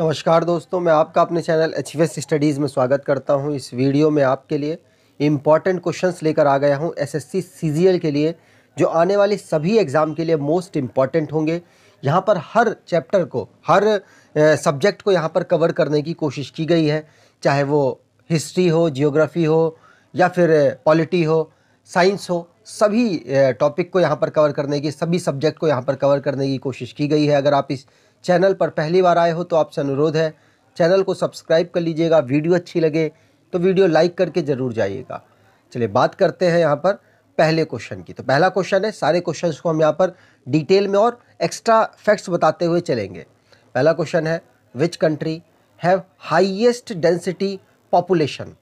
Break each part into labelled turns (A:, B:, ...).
A: नमस्कार दोस्तों मैं आपका अपने चैनल एच स्टडीज़ में स्वागत करता हूं इस वीडियो में आपके लिए इम्पॉर्टेंट क्वेश्चंस लेकर आ गया हूं एसएससी सीजीएल के लिए जो आने वाले सभी एग्ज़ाम के लिए मोस्ट इम्पॉर्टेंट होंगे यहां पर हर चैप्टर को हर सब्जेक्ट को यहां पर कवर करने की कोशिश की गई है चाहे वो हिस्ट्री हो जियोग्राफी हो या फिर पॉलिटी हो साइंस हो सभी टॉपिक को यहाँ पर कवर करने की सभी सब्जेक्ट को यहाँ पर कवर करने की कोशिश की गई है अगर आप इस चैनल पर पहली बार आए हो तो आपसे अनुरोध है चैनल को सब्सक्राइब कर लीजिएगा वीडियो अच्छी लगे तो वीडियो लाइक करके ज़रूर जाइएगा चलिए बात करते हैं यहाँ पर पहले क्वेश्चन की तो पहला क्वेश्चन है सारे क्वेश्चन को हम यहाँ पर डिटेल में और एक्स्ट्रा फैक्ट्स बताते हुए चलेंगे पहला क्वेश्चन है which country have highest density population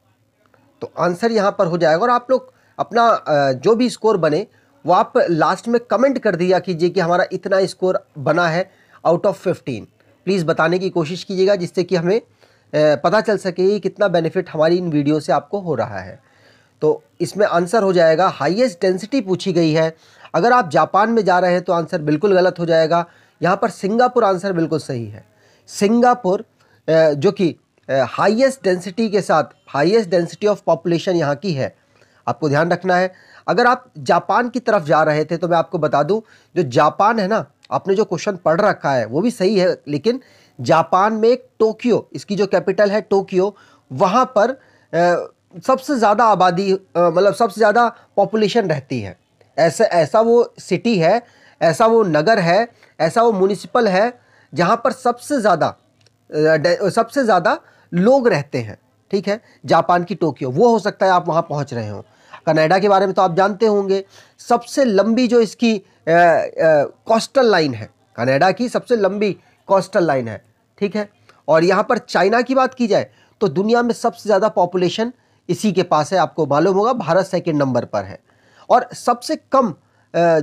A: तो आंसर यहाँ पर हो जाएगा और आप लोग अपना जो भी स्कोर बने वो आप लास्ट में कमेंट कर दिया कीजिए कि हमारा इतना स्कोर बना है आउट ऑफ फिफ्टीन प्लीज़ बताने की कोशिश कीजिएगा जिससे कि हमें पता चल सके कितना बेनिफिट हमारी इन वीडियो से आपको हो रहा है तो इसमें आंसर हो जाएगा हाईएस्ट डेंसिटी पूछी गई है अगर आप जापान में जा रहे हैं तो आंसर बिल्कुल गलत हो जाएगा यहाँ पर सिंगापुर आंसर बिल्कुल सही है सिंगापुर जो कि हाईएस्ट डेंसिटी के साथ हाईएस्ट डेंसिटी ऑफ पॉपुलेशन यहाँ की है आपको ध्यान रखना है अगर आप जापान की तरफ जा रहे थे तो मैं आपको बता दूँ जो जापान है ना आपने जो क्वेश्चन पढ़ रखा है वो भी सही है लेकिन जापान में एक टोक्यो इसकी जो कैपिटल है टोक्यो वहाँ पर सबसे ज़्यादा आबादी मतलब सबसे ज़्यादा पॉपुलेशन रहती है ऐसा ऐसा वो सिटी है ऐसा वो नगर है ऐसा वो म्यूनिसिपल है जहाँ पर सबसे ज़्यादा सबसे ज़्यादा लोग रहते हैं ठीक है जापान की टोक्यो वो हो सकता है आप वहाँ पहुँच रहे हो कनाडा के बारे में तो आप जानते होंगे सबसे लंबी जो इसकी कोस्टल लाइन है कनाडा की सबसे लंबी कोस्टल लाइन है ठीक है और यहाँ पर चाइना की बात की जाए तो दुनिया में सबसे ज़्यादा पॉपुलेशन इसी के पास है आपको मालूम होगा भारत सेकेंड नंबर पर है और सबसे कम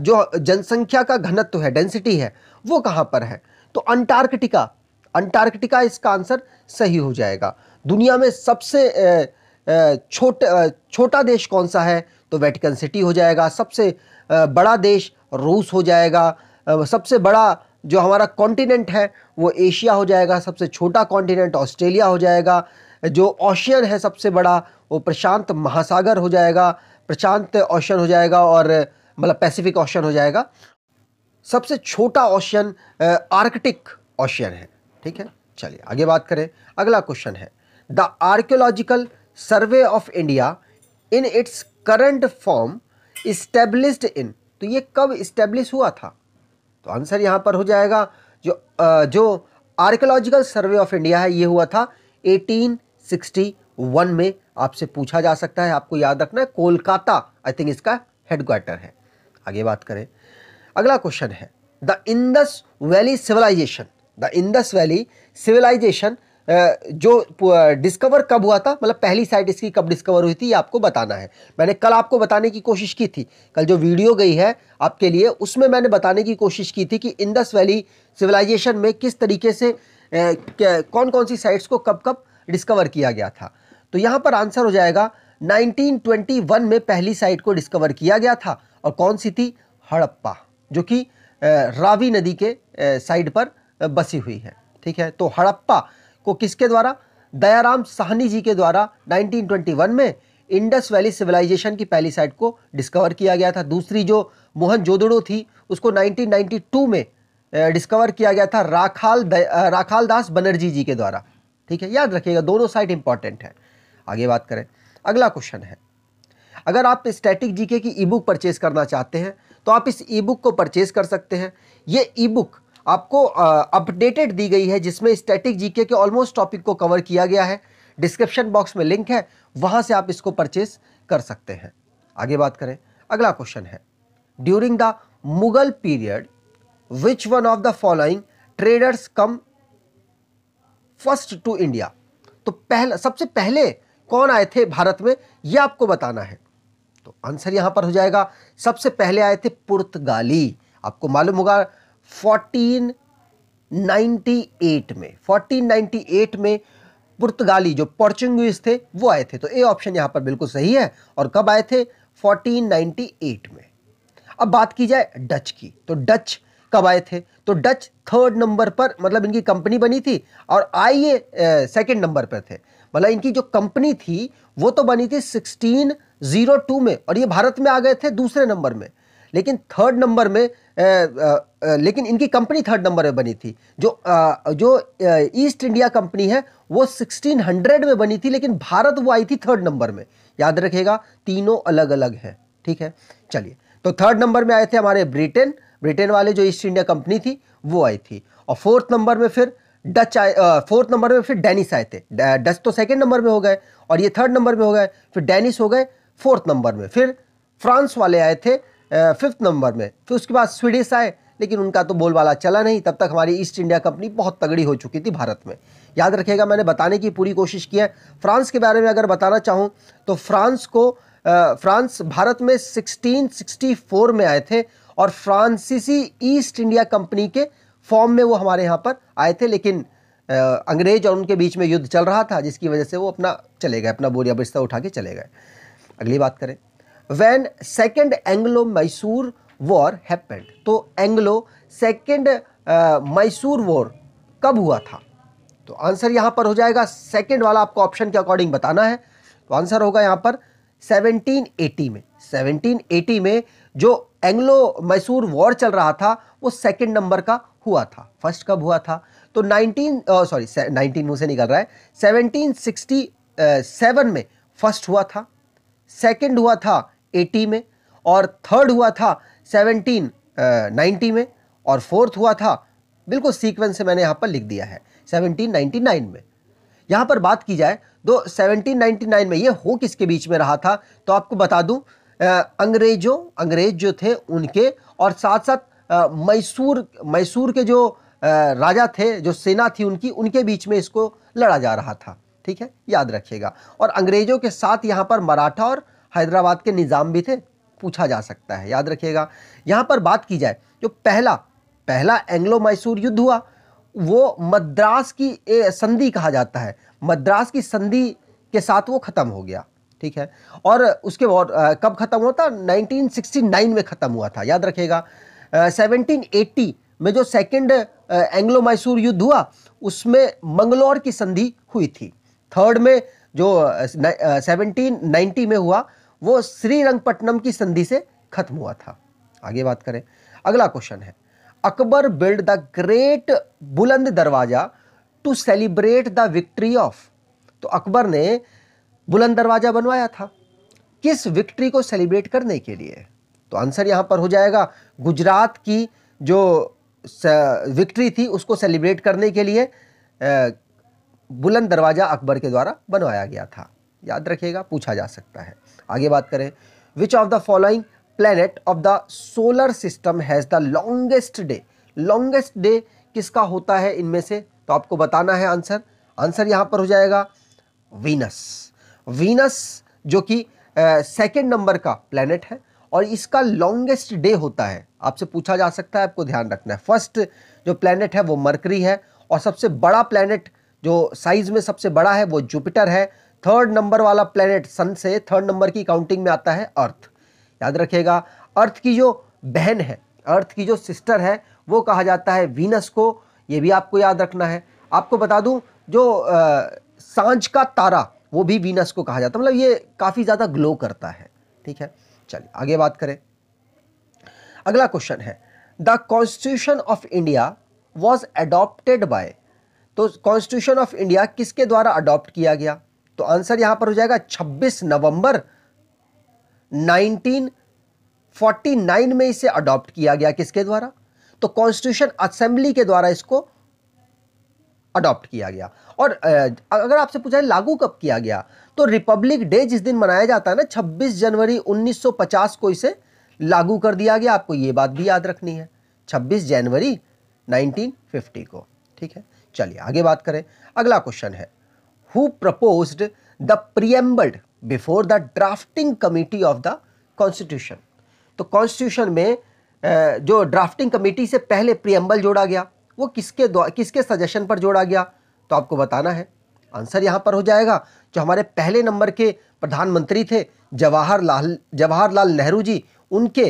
A: जो जनसंख्या का घनत्व है डेंसिटी है वो कहाँ पर है तो अंटार्कटिका अंटार्कटिका इसका आंसर सही हो जाएगा दुनिया में सबसे छोट छोटा देश कौन सा है तो वेटिकन सिटी हो जाएगा सबसे बड़ा देश रूस हो जाएगा सबसे बड़ा जो हमारा कॉन्टिनेंट है वो एशिया हो जाएगा सबसे छोटा कॉन्टिनेंट ऑस्ट्रेलिया हो जाएगा जो ओशियन है सबसे बड़ा वो प्रशांत महासागर हो जाएगा प्रशांत ओशन हो जाएगा और मतलब पैसिफिक ओशन हो जाएगा सबसे छोटा ओशन आर्कटिक ओशन है ठीक है चलिए आगे बात करें अगला क्वेश्चन है the archaeological survey of India in its current form established in तो ये कब इस्टेब्लिश हुआ था तो आंसर यहाँ पर हो जाएगा जो आ, जो आर्कोलॉजिकल सर्वे ऑफ इंडिया है ये हुआ था 1861 में आपसे पूछा जा सकता है आपको याद रखना है कोलकाता आई थिंक इसका हेडक्वार्टर है आगे बात करें अगला क्वेश्चन है the Indus valley civilization the Indus valley civilization जो डिस्कवर कब हुआ था मतलब पहली साइट इसकी कब डिस्कवर हुई थी ये आपको बताना है मैंने कल आपको बताने की कोशिश की थी कल जो वीडियो गई है आपके लिए उसमें मैंने बताने की कोशिश की थी कि इंदस वैली सिविलाइजेशन में किस तरीके से कौन कौन सी साइट्स को कब कब डिस्कवर किया गया था तो यहाँ पर आंसर हो जाएगा 1921 में पहली साइट को डिस्कवर किया गया था और कौन सी थी हड़प्पा जो कि रावी नदी के साइड पर बसी हुई है ठीक है तो हड़प्पा को किसके द्वारा दयाराम साहनी जी के द्वारा 1921 में इंडस वैली सिविलाइजेशन की पहली साइट को डिस्कवर किया गया था दूसरी जो मोहन जोदड़ो थी उसको 1992 में डिस्कवर किया गया था राखाल राखाल दास बनर्जी जी के द्वारा ठीक है याद रखिएगा दोनों साइट इंपॉर्टेंट है आगे बात करें अगला क्वेश्चन है अगर आप स्टैटिक जीके की ई बुक परचेज करना चाहते हैं तो आप इस ई बुक को परचेज कर सकते हैं ये ई बुक आपको अपडेटेड दी गई है जिसमें स्टैटिक जीके के ऑलमोस्ट टॉपिक को कवर किया गया है डिस्क्रिप्शन बॉक्स में लिंक है वहां से आप इसको परचेस कर सकते हैं आगे बात करें अगला क्वेश्चन है during the Mughal period which one of the following traders come first to India तो पहला सबसे पहले कौन आए थे भारत में यह आपको बताना है तो आंसर यहां पर हो जाएगा सबसे पहले आए थे पुर्तगाली आपको मालूम होगा 1498 में 1498 में पुर्तगाली जो पोर्चुगीज थे वो आए थे तो ए ऑप्शन यहाँ पर बिल्कुल सही है और कब आए थे 1498 में अब बात की जाए डच की तो डच कब आए थे तो डच थर्ड नंबर पर मतलब इनकी कंपनी बनी थी और आई ये सेकेंड नंबर पर थे मतलब इनकी जो कंपनी थी वो तो बनी थी 1602 में और ये भारत में आ गए थे दूसरे नंबर में लेकिन थर्ड नंबर में लेकिन इनकी कंपनी थर्ड नंबर में बनी थी जो जो ईस्ट इंडिया कंपनी है वो 1600 में बनी थी लेकिन भारत वो आई थी थर्ड नंबर में याद रखेगा तीनों अलग अलग हैं ठीक है चलिए तो थर्ड नंबर में आए थे हमारे ब्रिटेन ब्रिटेन वाले जो ईस्ट इंडिया कंपनी थी वो आई थी और फोर्थ नंबर में फिर डच आए फोर्थ नंबर में फिर डेनिस आए थे डच तो सेकेंड नंबर में हो गए और ये थर्ड नंबर में हो गए फिर डेनिस हो गए फोर्थ नंबर में फिर फ्रांस वाले आए थे फिफ्थ नंबर में फिर उसके बाद स्वीडिश आए लेकिन उनका तो बोलबाला चला नहीं तब तक हमारी ईस्ट इंडिया कंपनी बहुत तगड़ी हो चुकी थी भारत में याद रखिएगा मैंने बताने की पूरी कोशिश की है फ्रांस के बारे में अगर बताना चाहूँ तो फ्रांस को फ्रांस भारत में 1664 में आए थे और फ्रांसीसी ईस्ट इंडिया कंपनी के फॉर्म में वो हमारे यहाँ पर आए थे लेकिन अंग्रेज और उनके बीच में युद्ध चल रहा था जिसकी वजह से वो अपना चले गए अपना बोरिया बिस्तर उठा के चले गए अगली बात करें when second Anglo Mysore war happened तो एंग्लो सेकेंड मैसूर वॉर कब हुआ था तो आंसर यहां पर हो जाएगा सेकेंड वाला आपको ऑप्शन के अकॉर्डिंग बताना है तो आंसर होगा यहां पर 1780 में 1780 में जो एंग्लो मैसूर वॉर चल रहा था वो सेकेंड नंबर का हुआ था फर्स्ट कब हुआ था तो 19 सॉरी 19 मुँह से निकल रहा है 1767 uh, में फर्स्ट हुआ था सेकेंड हुआ था एटी में और थर्ड हुआ था सेवनटीन 90 में और फोर्थ हुआ था बिल्कुल सीक्वेंस से मैंने यहाँ पर लिख दिया है 1799 में यहाँ पर बात की जाए तो 1799 में ये हो किसके बीच में रहा था तो आपको बता दूँ अंग्रेजों अंग्रेज जो थे उनके और साथ साथ मैसूर मैसूर के जो आ, राजा थे जो सेना थी उनकी उनके बीच में इसको लड़ा जा रहा था ठीक है याद रखिएगा और अंग्रेजों के साथ यहाँ पर मराठा और हैदराबाद के निज़ाम भी थे पूछा जा सकता है याद रखिएगा यहाँ पर बात की जाए जो पहला पहला एंग्लो मैसूर युद्ध हुआ वो मद्रास की संधि कहा जाता है मद्रास की संधि के साथ वो ख़त्म हो गया ठीक है और उसके बाद कब ख़त्म हुआ था 1969 में ख़त्म हुआ था याद रखिएगा सेवनटीन में जो सेकेंड एंग्लो मैसूर युद्ध हुआ उसमें मंगलौर की संधि हुई थी थर्ड में जो सेवनटीन नाइन्टी में हुआ वो श्रीरंगपट्टनम की संधि से खत्म हुआ था आगे बात करें अगला क्वेश्चन है Akbar build the great Buland Darwaza to celebrate the victory of तो अकबर ने बुलंद दरवाजा बनवाया था किस विक्ट्री को सेलिब्रेट करने के लिए तो आंसर यहां पर हो जाएगा गुजरात की जो विक्ट्री थी उसको सेलिब्रेट करने के लिए बुलंद दरवाज़ा अकबर के द्वारा बनवाया गया था याद रखिएगा पूछा जा सकता है आगे बात करें which of the following planet of the solar system has the longest day longest day किसका होता है इनमें से तो आपको बताना है आंसर आंसर यहाँ पर हो जाएगा वीनस वीनस जो कि सेकेंड नंबर का प्लेनेट है और इसका लॉन्गेस्ट डे होता है आपसे पूछा जा सकता है आपको ध्यान रखना है फर्स्ट जो प्लेनेट है वो मरकरी है और सबसे बड़ा प्लेनेट जो साइज में सबसे बड़ा है वो जुपिटर है थर्ड नंबर वाला प्लेनेट सन से थर्ड नंबर की काउंटिंग में आता है अर्थ याद रखिएगा अर्थ की जो बहन है अर्थ की जो सिस्टर है वो कहा जाता है वीनस को ये भी आपको याद रखना है आपको बता दूं जो आ, सांझ का तारा वो भी वीनस को कहा जाता है मतलब ये काफ़ी ज़्यादा ग्लो करता है ठीक है चलिए आगे बात करें अगला क्वेश्चन है the constitution of India was adopted by तो कॉन्स्टिट्यूशन ऑफ इंडिया किसके द्वारा अडॉप्ट किया गया तो आंसर यहां पर हो जाएगा 26 नवंबर 1949 में इसे अडॉप्ट किया गया किसके द्वारा तो कॉन्स्टिट्यूशन असेंबली के द्वारा इसको अडॉप्ट किया गया और अगर आपसे पूछा है लागू कब किया गया तो रिपब्लिक डे जिस दिन मनाया जाता है ना 26 जनवरी 1950 को इसे लागू कर दिया गया आपको यह बात भी याद रखनी है 26 जनवरी 1950 को ठीक है चलिए आगे बात करें अगला क्वेश्चन है who proposed the preamble before the drafting committee of the constitution. तो कॉन्स्टिट्यूशन में जो ड्राफ्टिंग committee से पहले प्रियम्बल जोड़ा गया वो किसके किसके सजेशन पर जोड़ा गया तो आपको बताना है आंसर यहाँ पर हो जाएगा जो हमारे पहले नंबर के प्रधानमंत्री थे जवाहरलाल जवाहरलाल नेहरू जी उनके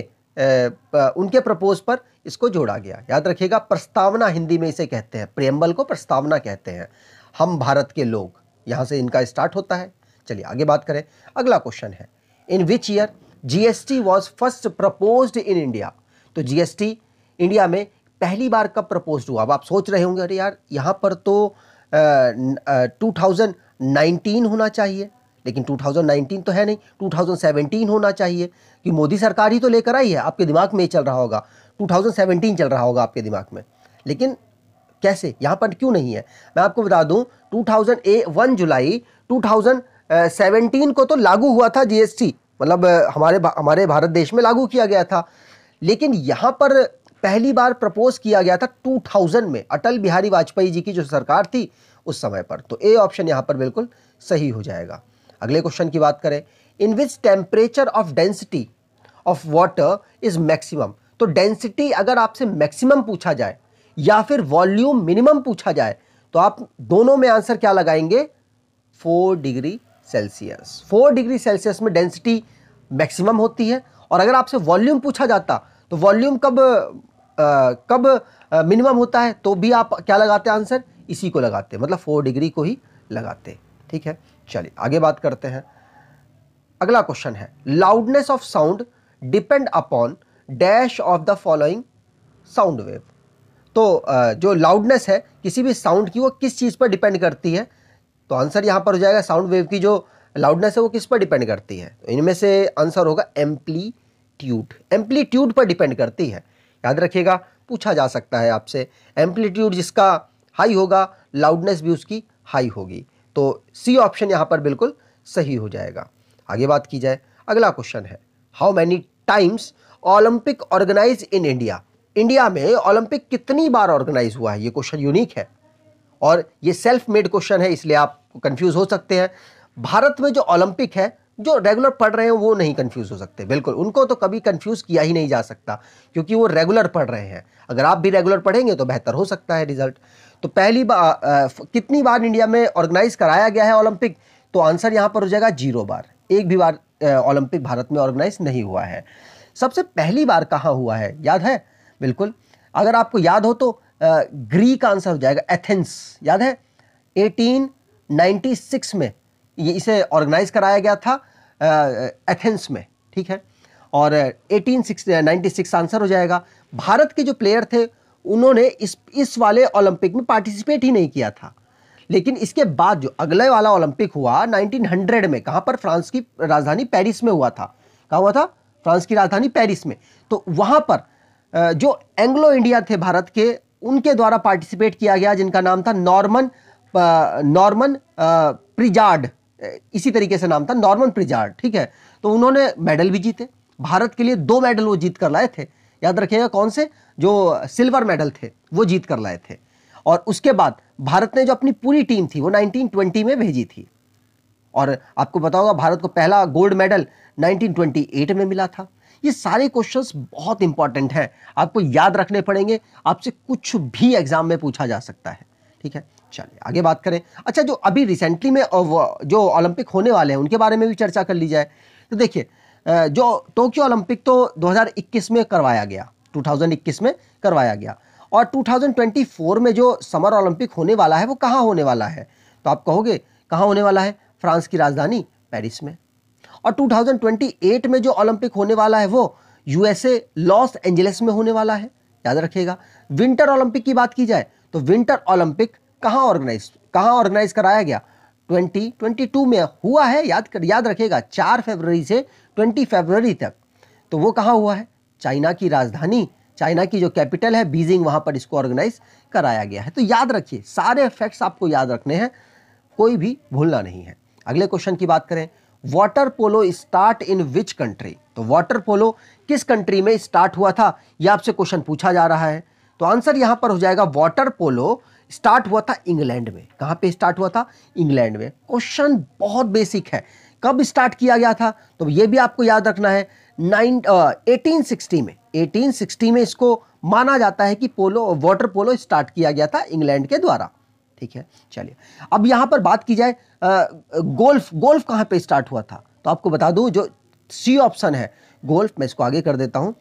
A: उनके प्रपोज पर इसको जोड़ा गया याद रखिएगा प्रस्तावना हिंदी में इसे कहते हैं प्रियम्बल को प्रस्तावना कहते हैं हम भारत के लोग यहाँ से इनका स्टार्ट होता है चलिए आगे बात करें अगला क्वेश्चन है in which year GST was first propose in India तो जीएसटी इंडिया में पहली बार कब प्रपोज हुआ अब आप सोच रहे होंगे अरे यार यहाँ पर तो टू थाउजेंड नाइनटीन होना चाहिए लेकिन 2019 तो है नहीं 2017 होना चाहिए कि मोदी सरकार ही तो लेकर आई है आपके दिमाग में ही चल रहा होगा 2017 चल रहा होगा आपके दिमाग में लेकिन कैसे यहाँ पर क्यों नहीं है मैं आपको बता दूँ ए वन जुलाई 2017 को तो लागू हुआ था जीएसटी मतलब हमारे हमारे भारत देश में लागू किया गया था लेकिन यहाँ पर पहली बार प्रपोज किया गया था 2000 में अटल बिहारी वाजपेयी जी की जो सरकार थी उस समय पर तो ए ऑप्शन यहाँ पर बिल्कुल सही हो जाएगा अगले क्वेश्चन की बात करें in which temperature of density of water is maximum तो डेंसिटी अगर आपसे मैक्सिमम पूछा जाए या फिर वॉल्यूम मिनिमम पूछा जाए तो आप दोनों में आंसर क्या लगाएंगे four degree Celsius four degree Celsius में डेंसिटी मैक्सिमम होती है और अगर आपसे वॉल्यूम पूछा जाता तो वॉल्यूम कब आ, कब मिनिमम होता है तो भी आप क्या लगाते आंसर इसी को लगाते मतलब फोर डिग्री को ही लगाते ठीक है चलिए आगे बात करते हैं अगला क्वेश्चन है loudness of sound depend upon dash of the following sound wave तो जो लाउडनेस है किसी भी साउंड की वो किस चीज़ पर डिपेंड करती है तो आंसर यहाँ पर हो जाएगा साउंड वेव की जो लाउडनेस है वो किस पर डिपेंड करती है तो इनमें से आंसर होगा एम्पलीट्यूड एम्पलीट्यूड पर डिपेंड करती है याद रखिएगा पूछा जा सकता है आपसे एम्पलीट्यूड जिसका हाई होगा लाउडनेस भी उसकी हाई होगी तो सी ऑप्शन यहाँ पर बिल्कुल सही हो जाएगा आगे बात की जाए अगला क्वेश्चन है how many times Olympic organise in India India में ओलंपिक कितनी बार ऑर्गेनाइज हुआ है ये क्वेश्चन यूनिक है और ये सेल्फ मेड क्वेश्चन है इसलिए आप कंफ्यूज हो सकते हैं भारत में जो ओलंपिक है जो रेगुलर पढ़ रहे हैं वो नहीं कंफ्यूज हो सकते बिल्कुल उनको तो कभी कंफ्यूज किया ही नहीं जा सकता क्योंकि वो रेगुलर पढ़ रहे हैं अगर आप भी रेगुलर पढ़ेंगे तो बेहतर हो सकता है रिजल्ट तो पहली बार कितनी बार इंडिया में ऑर्गेनाइज कराया गया है ओलंपिक तो आंसर यहाँ पर हो जाएगा जीरो बार एक भी बार ओलंपिक भारत में ऑर्गेनाइज नहीं हुआ है सबसे पहली बार कहाँ हुआ है याद है बिल्कुल अगर आपको याद हो तो ग्रीक आंसर हो जाएगा एथेंस याद है 1896 में ये इसे ऑर्गेनाइज कराया गया था एथेंस में ठीक है और एटीन सिक्स आंसर हो जाएगा भारत के जो प्लेयर थे उन्होंने इस इस वाले ओलंपिक में पार्टिसिपेट ही नहीं किया था लेकिन इसके बाद जो अगले वाला ओलंपिक हुआ 1900 में कहाँ पर फ्रांस की राजधानी पेरिस में हुआ था कहाँ हुआ था फ्रांस की राजधानी पेरिस में तो वहाँ पर जो एंग्लो इंडिया थे भारत के उनके द्वारा पार्टिसिपेट किया गया जिनका नाम था नॉर्मन नॉर्मन प्रिजार्ड इसी तरीके से नाम था नॉर्मन प्रिजार्ड ठीक है तो उन्होंने मेडल भी जीते भारत के लिए दो मेडल वो जीत कर लाए थे याद रखिएगा कौन से जो सिल्वर मेडल थे वो जीत कर लाए थे और उसके बाद भारत ने जो अपनी पूरी टीम थी वो 1920 में भेजी थी और आपको बताऊंगा भारत को पहला गोल्ड मेडल 1928 में मिला था ये सारे क्वेश्चंस बहुत इंपॉर्टेंट है आपको याद रखने पड़ेंगे आपसे कुछ भी एग्जाम में पूछा जा सकता है ठीक है चलिए आगे बात करें अच्छा जो अभी रिसेंटली में जो ओलंपिक होने वाले हैं उनके बारे में भी चर्चा कर ली जाए तो देखिए जो टोक्यो ओलंपिक तो 2021 में करवाया गया 2021 में करवाया गया और 2024 में जो समर ओलंपिक होने वाला है वो कहाँ होने वाला है तो आप कहोगे कहाँ होने वाला है फ्रांस की राजधानी पेरिस में और 2028 में जो ओलंपिक होने वाला है वो यूएसए लॉस एंजलिस में होने वाला है याद रखिएगा विंटर ओलंपिक की बात की जाए तो विंटर ओलंपिक कहाँ ऑर्गेनाइज कहाँ ऑर्गेनाइज कराया गया 2022 में हुआ है याद कर याद रखिएगा चार फरवरी से 20 फरवरी तक तो वो कहाँ हुआ है चाइना की राजधानी चाइना की जो कैपिटल है बीजिंग वहाँ पर इसको ऑर्गेनाइज कराया गया है तो याद रखिए सारे फैक्ट्स आपको याद रखने हैं कोई भी भूलना नहीं है अगले क्वेश्चन की बात करें water polo start in which country तो वाटर पोलो किस कंट्री में स्टार्ट हुआ था यह आपसे क्वेश्चन पूछा जा रहा है तो आंसर यहां पर हो जाएगा वाटर पोलो स्टार्ट हुआ था इंग्लैंड में कहां पे स्टार्ट हुआ था इंग्लैंड में क्वेश्चन बहुत बेसिक है कब स्टार्ट किया गया था तो ये भी आपको याद रखना है नाइन एटीन सिक्सटी में एटीन सिक्सटी में इसको माना जाता है कि पोलो वाटर पोलो स्टार्ट किया गया था इंग्लैंड के द्वारा ठीक है चलिए अब यहां पर बात की जाए गोल्फ गोल्फ कहाँ पे स्टार्ट हुआ था तो आपको बता दूँ जो सी ऑप्शन है गोल्फ मैं इसको आगे कर देता हूँ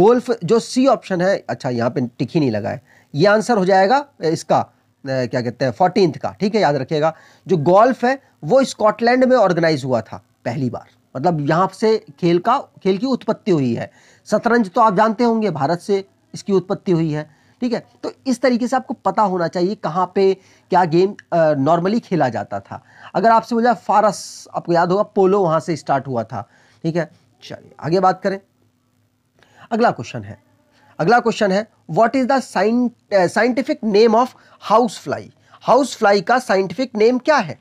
A: गोल्फ जो सी ऑप्शन है अच्छा यहाँ पे टिक ही नहीं लगा है ये आंसर हो जाएगा इसका क्या कहते हैं फोर्टीन का ठीक है याद रखिएगा जो गोल्फ है वो स्कॉटलैंड में ऑर्गेनाइज हुआ था पहली बार मतलब यहाँ से खेल का खेल की उत्पत्ति हुई है शतरंज तो आप जानते होंगे भारत से इसकी उत्पत्ति हुई है ठीक है तो इस तरीके से आपको पता होना चाहिए कहाँ पे क्या गेम नॉर्मली खेला जाता था अगर आपसे बोला फारस आपको याद होगा पोलो वहाँ से स्टार्ट हुआ था ठीक है चलिए आगे बात करें अगला क्वेश्चन है अगला क्वेश्चन है what is the scientific name of house fly house fly का साइंटिफिक नेम क्या है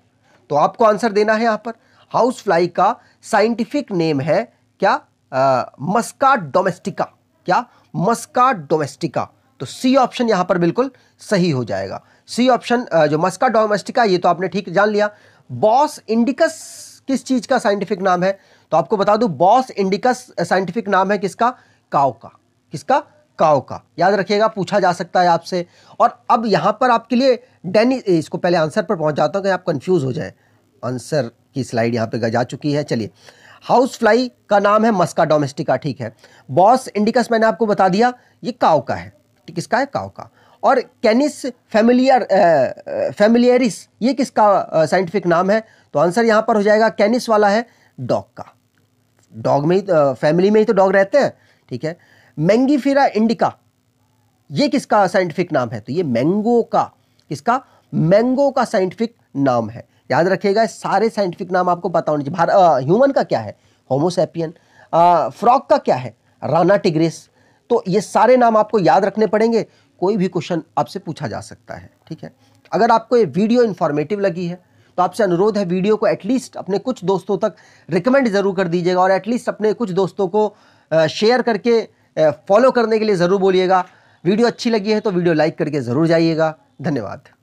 A: तो आपको आंसर देना है यहाँ पर हाउस फ्लाई का साइंटिफिक नेम है क्या मस्का डोमेस्टिका क्या मस्का डोमेस्टिका तो सी ऑप्शन यहां पर बिल्कुल सही हो जाएगा सी ऑप्शन जो मस्का डोमेस्टिका ये तो आपने ठीक जान लिया बॉस इंडिकस किस चीज़ का साइंटिफिक नाम है तो आपको बता दू बॉस इंडिकस साइंटिफिक नाम है किसका काओ का किसका काओ का याद रखिएगा पूछा जा सकता है आपसे और अब यहां पर आपके लिए डेनी इसको पहले आंसर पर पहुंच जाता हूँ कि आप कंफ्यूज हो जाए आंसर की स्लाइड यहां पे जा चुकी है चलिए हाउस फ्लाई का नाम है मस्का डोमेस्टिका ठीक है बॉस इंडिकस मैंने आपको बता दिया ये काव का है किसका है काव का और कैनिस फेमिलियर फेमिलियरिस ये किसका साइंटिफिक नाम है तो आंसर यहाँ पर हो जाएगा कैनिस वाला है डॉग का डॉग में ही फैमिली में ही तो डॉग रहते हैं ठीक है मैंगीफिरा इंडिका ये किसका साइंटिफिक नाम है तो ये मैंगो का किसका मैंगो का साइंटिफिक नाम है याद रखिएगा सारे साइंटिफिक नाम आपको पता होने चाहिए ह्यूमन का क्या है होमोसेपियन फ्रॉक का क्या है राना टिग्रिस तो ये सारे नाम आपको याद रखने पड़ेंगे कोई भी क्वेश्चन आपसे पूछा जा सकता है ठीक है अगर आपको ये वीडियो इन्फॉर्मेटिव लगी है तो आपसे अनुरोध है वीडियो को एटलीस्ट अपने कुछ दोस्तों तक रिकमेंड ज़रूर कर दीजिएगा और एटलीस्ट अपने कुछ दोस्तों को शेयर करके फॉलो करने के लिए ज़रूर बोलिएगा वीडियो अच्छी लगी है तो वीडियो लाइक करके ज़रूर जाइएगा धन्यवाद